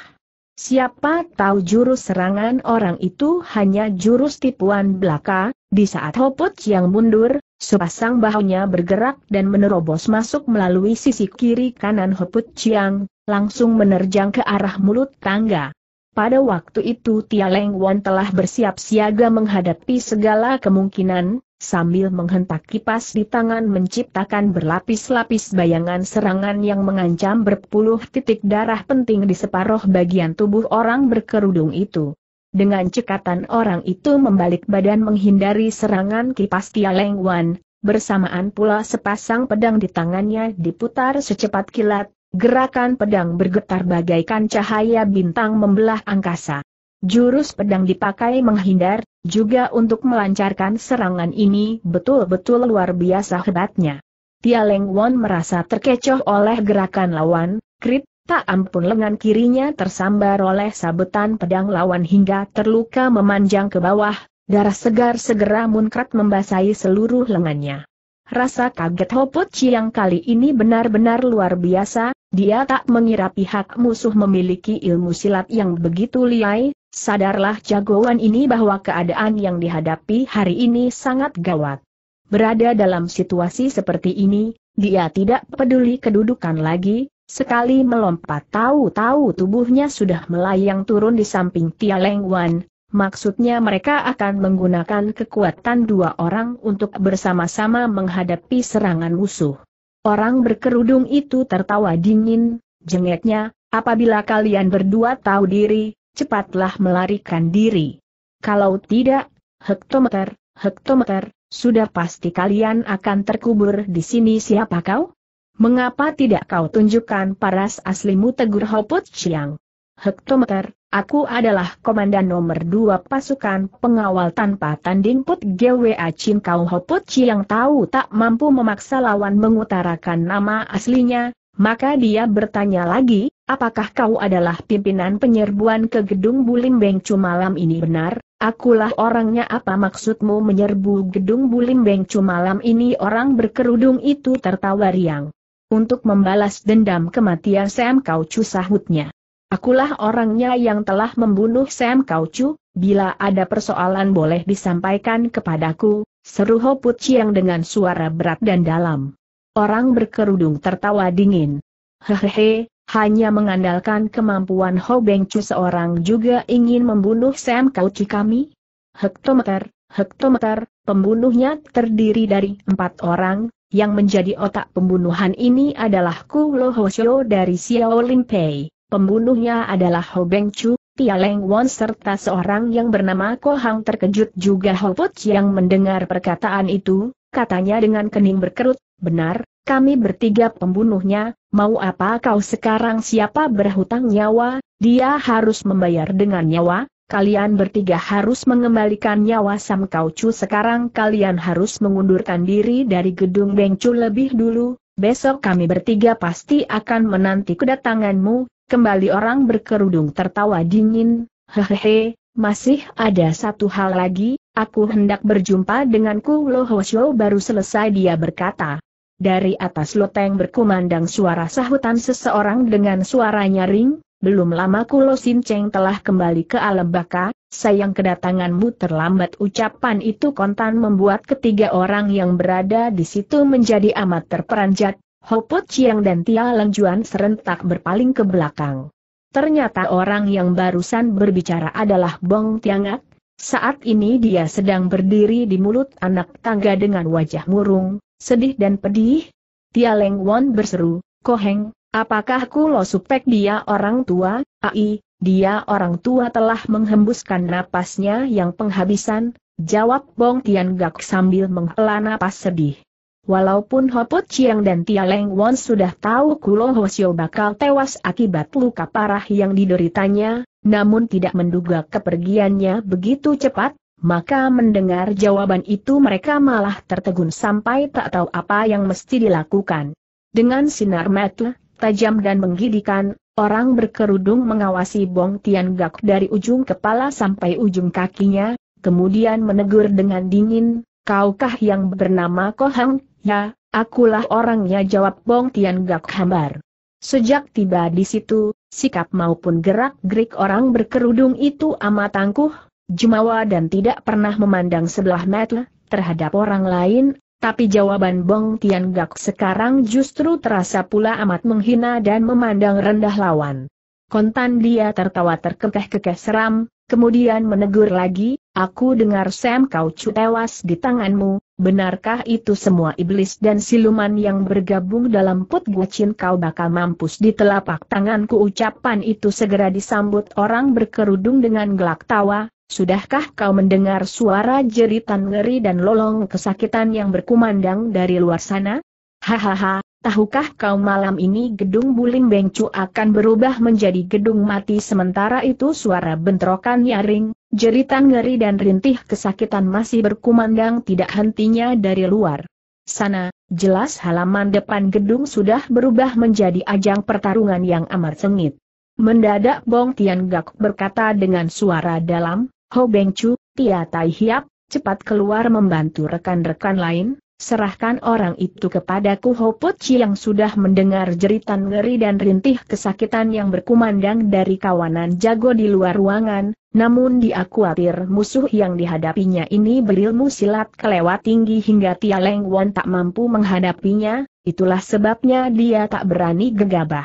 Siapa tahu jurus serangan orang itu hanya jurus tipuan belaka, di saat hoput yang mundur, Sepasang bahunya bergerak dan menerobos masuk melalui sisi kiri kanan Heput Chiang, langsung menerjang ke arah mulut tangga. Pada waktu itu Tia Leng Wan telah bersiap siaga menghadapi segala kemungkinan, sambil menghentak kipas di tangan menciptakan berlapis-lapis bayangan serangan yang mengancam berpuluh titik darah penting di separuh bagian tubuh orang berkerudung itu. Dengan cekatan orang itu membalik badan menghindari serangan kipas Tia Leng Wan, bersamaan pula sepasang pedang di tangannya diputar secepat kilat, gerakan pedang bergetar bagaikan cahaya bintang membelah angkasa. Jurus pedang dipakai menghindar, juga untuk melancarkan serangan ini betul-betul luar biasa hebatnya. Tia Leng Wan merasa terkecoh oleh gerakan lawan, Krit, Tak ampun lengan kirinya tersambar oleh sabetan pedang lawan hingga terluka memanjang ke bawah, darah segar segera munkrat membasahi seluruh lengannya. Rasa kaget Hopot Chiang kali ini benar-benar luar biasa, dia tak mengira pihak musuh memiliki ilmu silat yang begitu liai, sadarlah jagoan ini bahwa keadaan yang dihadapi hari ini sangat gawat. Berada dalam situasi seperti ini, dia tidak peduli kedudukan lagi, Sekali melompat tahu-tahu tubuhnya sudah melayang turun di samping Tia Leng Wan, maksudnya mereka akan menggunakan kekuatan dua orang untuk bersama-sama menghadapi serangan musuh. Orang berkerudung itu tertawa dingin, jengeknya, apabila kalian berdua tahu diri, cepatlah melarikan diri. Kalau tidak, hektometer, hektometer, sudah pasti kalian akan terkubur di sini siapa kau? Mengapa tidak kau tunjukkan paras aslimu tegur Hoput Chiang? Hektometer, aku adalah komandan nomor dua pasukan pengawal tanpa tanding Put GWA Chin Kau Hoput Chiang tahu tak mampu memaksa lawan mengutarakan nama aslinya, maka dia bertanya lagi, apakah kau adalah pimpinan penyerbuan ke gedung Bulim Bengcu malam ini benar? Akulah orangnya apa maksudmu menyerbu gedung Bulim Bengcu malam ini orang berkerudung itu tertawa riang untuk membalas dendam kematian Sam Kauchu, sahutnya. Akulah orangnya yang telah membunuh Sam Kauchu. bila ada persoalan boleh disampaikan kepadaku, seru Ho Put Chiang dengan suara berat dan dalam. Orang berkerudung tertawa dingin. Hehehe, hanya mengandalkan kemampuan Ho Beng Chu seorang juga ingin membunuh Sam Kauchu kami? Hektometer, hektometer, pembunuhnya terdiri dari empat orang, yang menjadi otak pembunuhan ini adalah Ku Lo Hosio dari Xiao Pei. Pembunuhnya adalah Ho Beng Chu, Tia Leng Won serta seorang yang bernama Ko Hang terkejut juga Ho Put yang mendengar perkataan itu, katanya dengan kening berkerut, benar, kami bertiga pembunuhnya, mau apa kau sekarang siapa berhutang nyawa, dia harus membayar dengan nyawa, kalian bertiga harus mengembalikan nyawa Sam Kaucu sekarang kalian harus mengundurkan diri dari gedung Bengcu lebih dulu, besok kami bertiga pasti akan menanti kedatanganmu, kembali orang berkerudung tertawa dingin, hehehe, masih ada satu hal lagi, aku hendak berjumpa denganku Lohoshio baru selesai dia berkata. Dari atas loteng berkumandang suara sahutan seseorang dengan suara nyaring, belum lama Kulo Sin Cheng telah kembali ke alam baka, sayang kedatanganmu terlambat ucapan itu kontan membuat ketiga orang yang berada di situ menjadi amat terperanjat, Put Chiang dan Tia Leng Juan serentak berpaling ke belakang. Ternyata orang yang barusan berbicara adalah Bong Tiangat. saat ini dia sedang berdiri di mulut anak tangga dengan wajah murung, sedih dan pedih. Tia Leng Won berseru, Koheng, Apakah Kulo Supek dia orang tua? Ai, dia orang tua telah menghembuskan napasnya yang penghabisan, jawab Bong Tian Gak sambil menghela napas sedih. Walaupun Hopot Chiang dan Tia Leng Won sudah tahu Kulo Hosio bakal tewas akibat luka parah yang dideritanya, namun tidak menduga kepergiannya begitu cepat, maka mendengar jawaban itu mereka malah tertegun sampai tak tahu apa yang mesti dilakukan. Dengan sinar mata, tajam dan menggidikan, orang berkerudung mengawasi Bong Tian Gak dari ujung kepala sampai ujung kakinya, kemudian menegur dengan dingin, kaukah yang bernama Kohang, ya, akulah orangnya jawab Bong Tian Gak hambar. Sejak tiba di situ, sikap maupun gerak-gerik orang berkerudung itu amat tangguh, jemawa dan tidak pernah memandang sebelah mata terhadap orang lain, tapi jawaban Bong Tian Gak sekarang justru terasa pula amat menghina dan memandang rendah lawan. Kontan dia tertawa terkekeh-kekeh seram, kemudian menegur lagi, aku dengar Sam kau tewas di tanganmu, benarkah itu semua iblis dan siluman yang bergabung dalam put cin kau bakal mampus di telapak tanganku ucapan itu segera disambut orang berkerudung dengan gelak tawa, Sudahkah kau mendengar suara jeritan ngeri dan lolong kesakitan yang berkumandang dari luar sana? Hahaha, tahukah kau malam ini gedung Bulim Bengcu akan berubah menjadi gedung mati sementara itu suara bentrokan nyaring, jeritan ngeri dan rintih kesakitan masih berkumandang tidak hentinya dari luar. Sana, jelas halaman depan gedung sudah berubah menjadi ajang pertarungan yang amat sengit. Mendadak Bong Tian Gak berkata dengan suara dalam, Ho Beng Chu, Tia Tai Hiap, cepat keluar membantu rekan-rekan lain, serahkan orang itu kepadaku Ho Put Chi yang sudah mendengar jeritan ngeri dan rintih kesakitan yang berkumandang dari kawanan jago di luar ruangan, namun dia khawatir musuh yang dihadapinya ini berilmu silat kelewat tinggi hingga Tia Leng Won tak mampu menghadapinya, itulah sebabnya dia tak berani gegabah.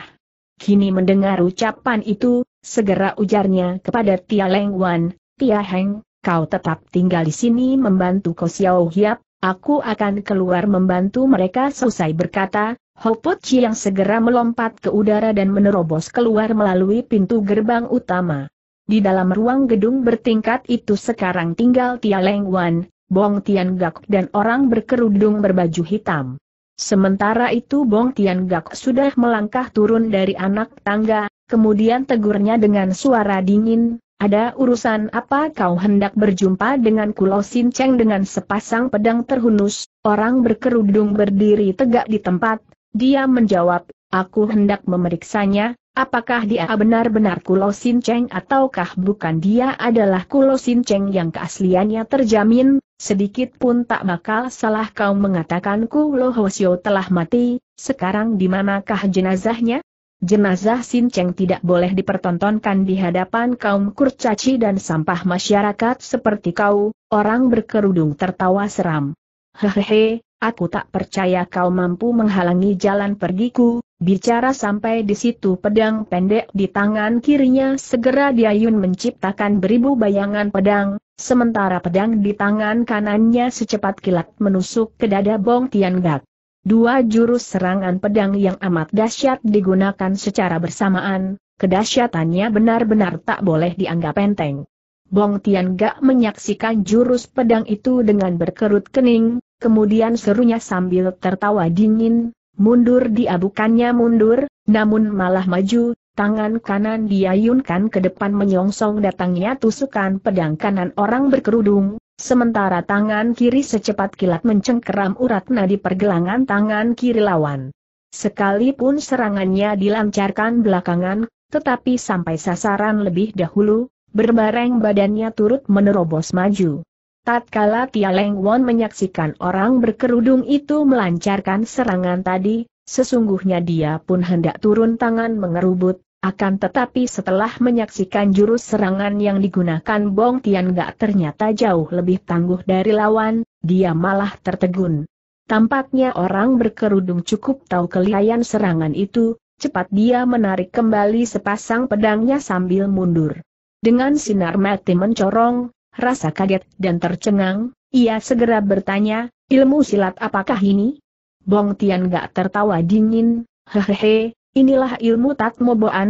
Kini mendengar ucapan itu, segera ujarnya kepada Tia Leng Wan, Tia Heng, kau tetap tinggal di sini membantu Ko Xiao Hiap, aku akan keluar membantu mereka selesai berkata, Hopot Chi yang segera melompat ke udara dan menerobos keluar melalui pintu gerbang utama. Di dalam ruang gedung bertingkat itu sekarang tinggal Tia Leng Wan, Bong Tian Gak dan orang berkerudung berbaju hitam. Sementara itu Bong Tian Gak sudah melangkah turun dari anak tangga, kemudian tegurnya dengan suara dingin, ada urusan apa kau hendak berjumpa dengan Kulo Sin Cheng dengan sepasang pedang terhunus, orang berkerudung berdiri tegak di tempat, dia menjawab, aku hendak memeriksanya, apakah dia benar-benar Kulo Sin Cheng ataukah bukan dia adalah Kulo Sin Cheng yang keasliannya terjamin, sedikit pun tak bakal salah kau mengatakan Kulo Hosio telah mati, sekarang di manakah jenazahnya? Jenazah Sin Cheng tidak boleh dipertontonkan di hadapan kaum kurcaci dan sampah masyarakat seperti kau, orang berkerudung tertawa seram. Hehehe, aku tak percaya kau mampu menghalangi jalan pergiku, bicara sampai di situ pedang pendek di tangan kirinya segera diayun menciptakan beribu bayangan pedang, sementara pedang di tangan kanannya secepat kilat menusuk ke dada Bong Tian Gak. Dua jurus serangan pedang yang amat dahsyat digunakan secara bersamaan, kedahsyatannya benar-benar tak boleh dianggap enteng. Bong Tian Gak menyaksikan jurus pedang itu dengan berkerut kening, kemudian serunya sambil tertawa dingin, mundur diabukannya mundur, namun malah maju, tangan kanan diayunkan ke depan menyongsong datangnya tusukan pedang kanan orang berkerudung, Sementara tangan kiri secepat kilat mencengkeram urat nadi pergelangan tangan kiri lawan. Sekalipun serangannya dilancarkan belakangan, tetapi sampai sasaran lebih dahulu, berbareng badannya turut menerobos maju. Tatkala Tia Leng Won menyaksikan orang berkerudung itu melancarkan serangan tadi, sesungguhnya dia pun hendak turun tangan mengerubut, akan tetapi setelah menyaksikan jurus serangan yang digunakan Bong Tian Gak ternyata jauh lebih tangguh dari lawan, dia malah tertegun. Tampaknya orang berkerudung cukup tahu kelihayan serangan itu, cepat dia menarik kembali sepasang pedangnya sambil mundur. Dengan sinar mati mencorong, rasa kaget dan tercengang, ia segera bertanya, ilmu silat apakah ini? Bong Tian gak tertawa dingin, hehehe, Inilah ilmu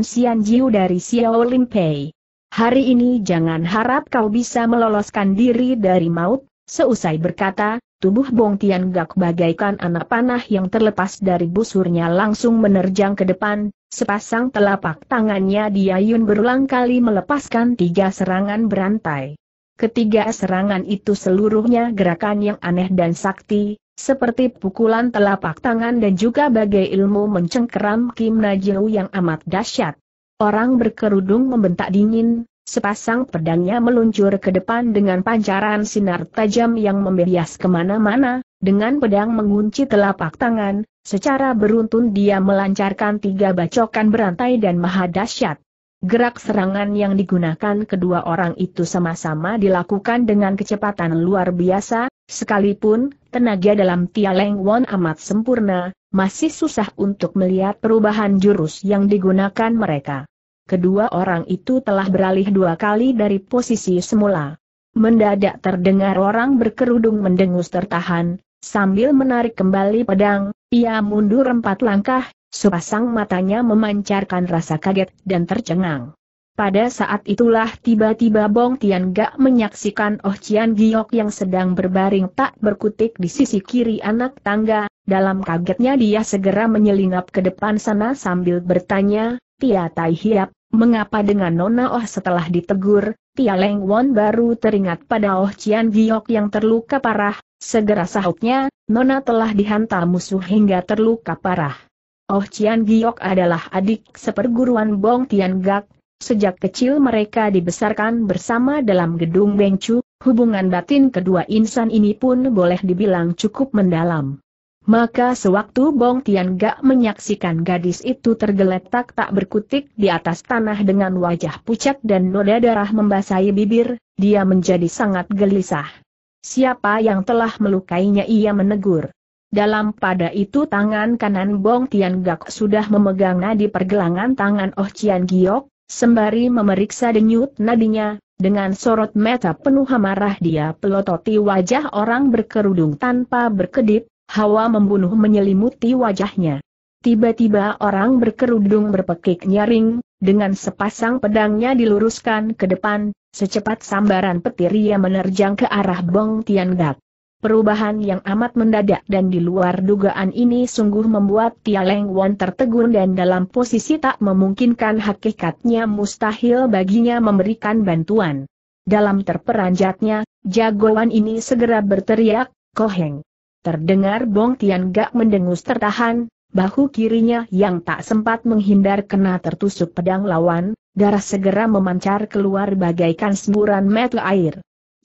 Sian Jiu dari Xiao Limpei. Hari ini jangan harap kau bisa meloloskan diri dari maut, seusai berkata, tubuh Bong Tian Gak bagaikan anak panah yang terlepas dari busurnya langsung menerjang ke depan, sepasang telapak tangannya Diayun berulang kali melepaskan tiga serangan berantai. Ketiga serangan itu seluruhnya gerakan yang aneh dan sakti, seperti pukulan telapak tangan dan juga bagai ilmu mencengkeram Kim Najiu yang amat dahsyat. Orang berkerudung membentak dingin, sepasang pedangnya meluncur ke depan dengan pancaran sinar tajam yang membias kemana-mana, dengan pedang mengunci telapak tangan, secara beruntun dia melancarkan tiga bacokan berantai dan maha dahsyat. Gerak serangan yang digunakan kedua orang itu sama-sama dilakukan dengan kecepatan luar biasa, sekalipun tenaga dalam Tia Leng Won amat sempurna, masih susah untuk melihat perubahan jurus yang digunakan mereka. Kedua orang itu telah beralih dua kali dari posisi semula. Mendadak terdengar orang berkerudung mendengus tertahan, sambil menarik kembali pedang, ia mundur empat langkah, Sepasang matanya memancarkan rasa kaget dan tercengang. Pada saat itulah tiba-tiba Bong Tian Gak menyaksikan Oh Cian Giok yang sedang berbaring tak berkutik di sisi kiri anak tangga, dalam kagetnya dia segera menyelinap ke depan sana sambil bertanya, Tia Tai Hiap, mengapa dengan Nona Oh setelah ditegur, Tia Leng Won baru teringat pada Oh Cian Giok yang terluka parah, segera sahutnya, Nona telah dihantam musuh hingga terluka parah. Oh Cian Giok adalah adik seperguruan Bong Tian Gak, sejak kecil mereka dibesarkan bersama dalam gedung Bengcu, hubungan batin kedua insan ini pun boleh dibilang cukup mendalam. Maka sewaktu Bong Tian Gak menyaksikan gadis itu tergeletak tak berkutik di atas tanah dengan wajah pucat dan noda darah membasahi bibir, dia menjadi sangat gelisah. Siapa yang telah melukainya ia menegur. Dalam pada itu tangan kanan Bong Tian Gak sudah memegang nadi pergelangan tangan Oh Cian Giok, sembari memeriksa denyut nadinya, dengan sorot mata penuh amarah dia pelototi wajah orang berkerudung tanpa berkedip, hawa membunuh menyelimuti wajahnya. Tiba-tiba orang berkerudung berpekik nyaring, dengan sepasang pedangnya diluruskan ke depan, secepat sambaran petir ia menerjang ke arah Bong Tian Gak. Perubahan yang amat mendadak dan di luar dugaan ini sungguh membuat Tia Leng Wan tertegun dan dalam posisi tak memungkinkan hakikatnya mustahil baginya memberikan bantuan. Dalam terperanjatnya, jagoan ini segera berteriak, Koheng. Terdengar Bong Tian Gak mendengus tertahan, bahu kirinya yang tak sempat menghindar kena tertusuk pedang lawan, darah segera memancar keluar bagaikan semburan mata air.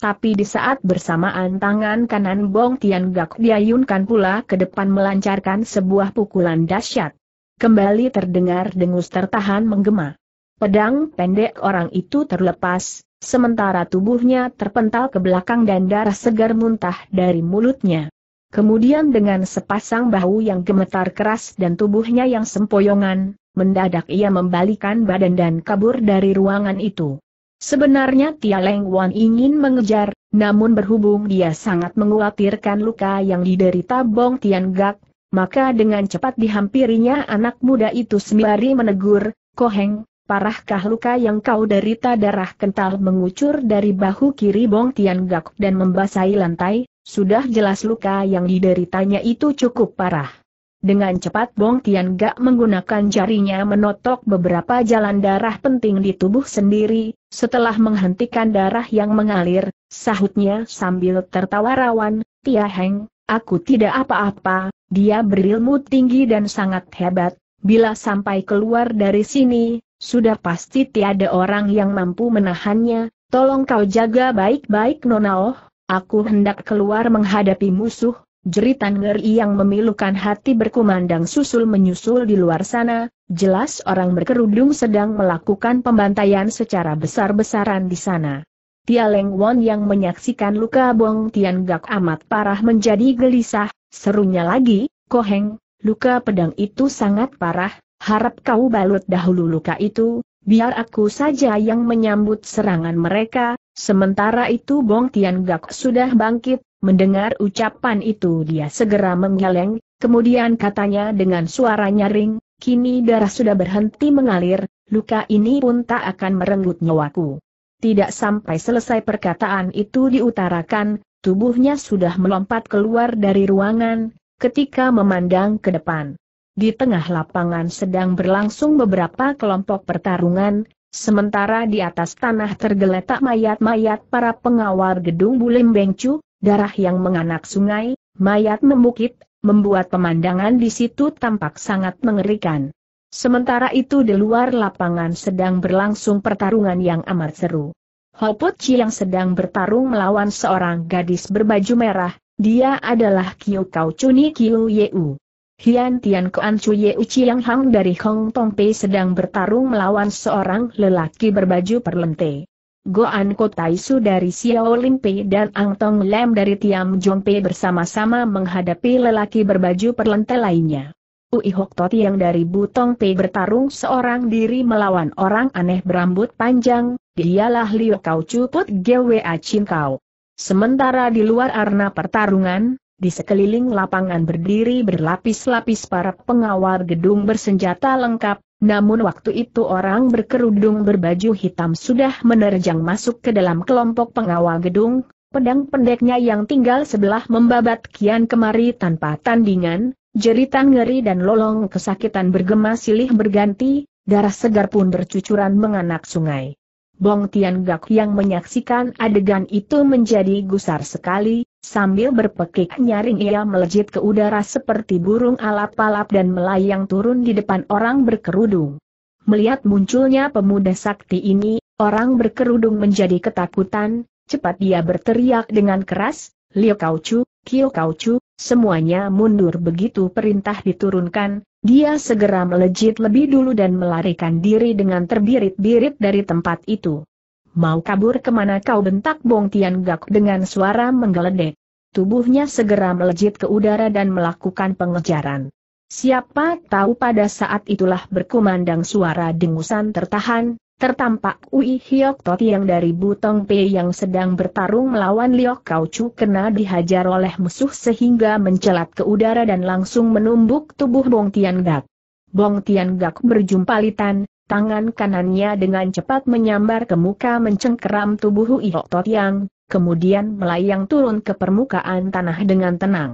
Tapi di saat bersamaan tangan kanan Bong Tian Gak diayunkan pula ke depan melancarkan sebuah pukulan dahsyat. Kembali terdengar dengus tertahan menggema. Pedang pendek orang itu terlepas, sementara tubuhnya terpental ke belakang dan darah segar muntah dari mulutnya. Kemudian dengan sepasang bahu yang gemetar keras dan tubuhnya yang sempoyongan, mendadak ia membalikan badan dan kabur dari ruangan itu. Sebenarnya Tia Leng Wan ingin mengejar, namun berhubung dia sangat mengkhawatirkan luka yang diderita Bong Tian Gak, maka dengan cepat dihampirinya anak muda itu sembari menegur, Koheng, parahkah luka yang kau derita darah kental mengucur dari bahu kiri Bong Tian Gak dan membasahi lantai, sudah jelas luka yang dideritanya itu cukup parah. Dengan cepat Bong Tian Gak menggunakan jarinya menotok beberapa jalan darah penting di tubuh sendiri, setelah menghentikan darah yang mengalir, sahutnya sambil tertawa rawan, Tia Heng, aku tidak apa-apa, dia berilmu tinggi dan sangat hebat, bila sampai keluar dari sini, sudah pasti tiada orang yang mampu menahannya, tolong kau jaga baik-baik Nona Oh, aku hendak keluar menghadapi musuh, Jeritan ngeri yang memilukan hati berkumandang susul menyusul di luar sana, jelas orang berkerudung sedang melakukan pembantaian secara besar-besaran di sana. Tia Leng Won yang menyaksikan luka Bong Tian Gak amat parah menjadi gelisah, serunya lagi, Koheng, luka pedang itu sangat parah, harap kau balut dahulu luka itu, biar aku saja yang menyambut serangan mereka, Sementara itu Bong Tian Gak sudah bangkit, mendengar ucapan itu dia segera menggeleng, kemudian katanya dengan suara nyaring, kini darah sudah berhenti mengalir, luka ini pun tak akan merenggut nyawaku. Tidak sampai selesai perkataan itu diutarakan, tubuhnya sudah melompat keluar dari ruangan, ketika memandang ke depan. Di tengah lapangan sedang berlangsung beberapa kelompok pertarungan, Sementara di atas tanah tergeletak mayat-mayat para pengawal gedung Bulim Bengcu, darah yang menganak sungai, mayat memukit, membuat pemandangan di situ tampak sangat mengerikan. Sementara itu di luar lapangan sedang berlangsung pertarungan yang amat seru. Hoput Chi yang sedang bertarung melawan seorang gadis berbaju merah, dia adalah Kiu Kau Chuni Kiu Yeu. Hian Tian Koan Chuye Uchiang Hang dari Hong Tong Pei sedang bertarung melawan seorang lelaki berbaju perlente. Goan Su dari Xiao Pei dan Ang Tong Lem dari Tiam Jong Pei bersama-sama menghadapi lelaki berbaju perlente lainnya. Ui Hok Toti yang dari Butong Pei bertarung seorang diri melawan orang aneh berambut panjang, dialah Liu Kau Cuput Gwa Chin Kau. Sementara di luar arena pertarungan, di sekeliling lapangan berdiri berlapis-lapis para pengawal gedung bersenjata lengkap, namun waktu itu orang berkerudung berbaju hitam sudah menerjang masuk ke dalam kelompok pengawal gedung, pedang pendeknya yang tinggal sebelah membabat kian kemari tanpa tandingan, jeritan ngeri dan lolong kesakitan bergema silih berganti, darah segar pun bercucuran menganak sungai. Bong Tian Gak yang menyaksikan adegan itu menjadi gusar sekali, Sambil berpekik nyaring ia melejit ke udara seperti burung alap-alap dan melayang turun di depan orang berkerudung. Melihat munculnya pemuda sakti ini, orang berkerudung menjadi ketakutan, cepat dia berteriak dengan keras, Liu Kio Kiu Chu, semuanya mundur begitu perintah diturunkan, dia segera melejit lebih dulu dan melarikan diri dengan terbirit-birit dari tempat itu. Mau kabur kemana kau bentak Bong Tian Gak dengan suara menggeledek. Tubuhnya segera melejit ke udara dan melakukan pengejaran. Siapa tahu pada saat itulah berkumandang suara dengusan tertahan, tertampak Ui Hiok Toti yang dari Butong Pei yang sedang bertarung melawan Liok Kau Chu kena dihajar oleh musuh sehingga mencelat ke udara dan langsung menumbuk tubuh Bong Tian Gak. Bong Tian Gak berjumpa Litan, Tangan kanannya dengan cepat menyambar ke muka mencengkeram tubuh Hui Tot Yang, kemudian melayang turun ke permukaan tanah dengan tenang.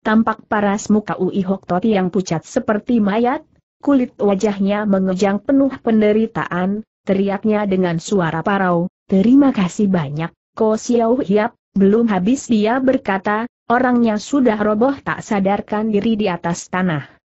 Tampak paras muka Ui Tot yang pucat seperti mayat, kulit wajahnya mengejang penuh penderitaan, teriaknya dengan suara parau, terima kasih banyak, Ko Xiao Hiap, belum habis dia berkata, orangnya sudah roboh tak sadarkan diri di atas tanah.